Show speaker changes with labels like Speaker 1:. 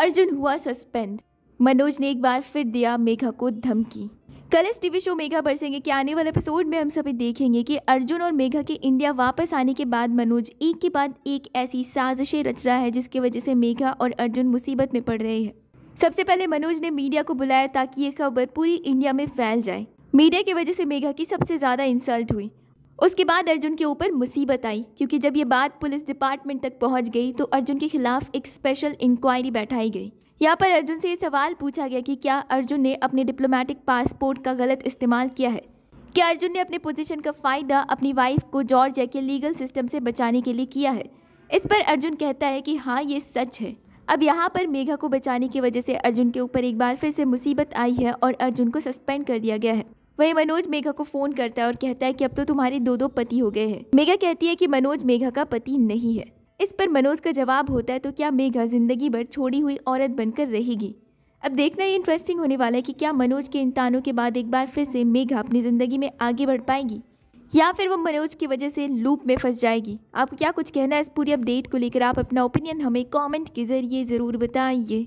Speaker 1: अर्जुन हुआ सस्पेंड मनोज ने एक बार फिर दिया मेघा को धमकी कल इस टीवी शो मेघा बरसेंगे कि आने वाले एपिसोड में हम सभी देखेंगे कि अर्जुन और मेघा के इंडिया वापस आने के बाद मनोज एक के बाद एक ऐसी साजिशें रच रहा है जिसकी वजह से मेघा और अर्जुन मुसीबत में पड़ रहे हैं सबसे पहले मनोज ने मीडिया को बुलाया ताकि ये खबर पूरी इंडिया में फैल जाए मीडिया की वजह से मेघा की सबसे ज़्यादा इंसल्ट हुई उसके बाद अर्जुन के ऊपर मुसीबत आई क्योंकि जब ये बात पुलिस डिपार्टमेंट तक पहुंच गई तो अर्जुन के खिलाफ एक स्पेशल इंक्वायरी बैठाई गई यहाँ पर अर्जुन से ये सवाल पूछा गया कि क्या अर्जुन ने अपने डिप्लोमेटिक पासपोर्ट का गलत इस्तेमाल किया है क्या अर्जुन ने अपने पोजीशन का फ़ायदा अपनी वाइफ को जॉर्जिया के लीगल सिस्टम से बचाने के लिए किया है इस पर अर्जुन कहता है कि हाँ ये सच है अब यहाँ पर मेघा को बचाने की वजह से अर्जुन के ऊपर एक बार फिर से मुसीबत आई है और अर्जुन को सस्पेंड कर दिया गया है वही मनोज मेघा को फोन करता है और कहता है कि अब तो तुम्हारे दो दो पति हो गए हैं मेघा कहती है कि मनोज मेघा का पति नहीं है इस पर मनोज का जवाब होता है तो क्या मेघा जिंदगी भर छोड़ी हुई औरत बनकर रहेगी अब देखना ये इंटरेस्टिंग होने वाला है कि क्या मनोज के इन के बाद एक बार फिर से मेघा अपनी ज़िंदगी में आगे बढ़ पाएगी या फिर वो मनोज की वजह से लूप में फंस जाएगी आपको क्या कुछ कहना है इस पूरी अपडेट को लेकर आप अपना ओपिनियन हमें कमेंट के ज़रिए ज़रूर बताइए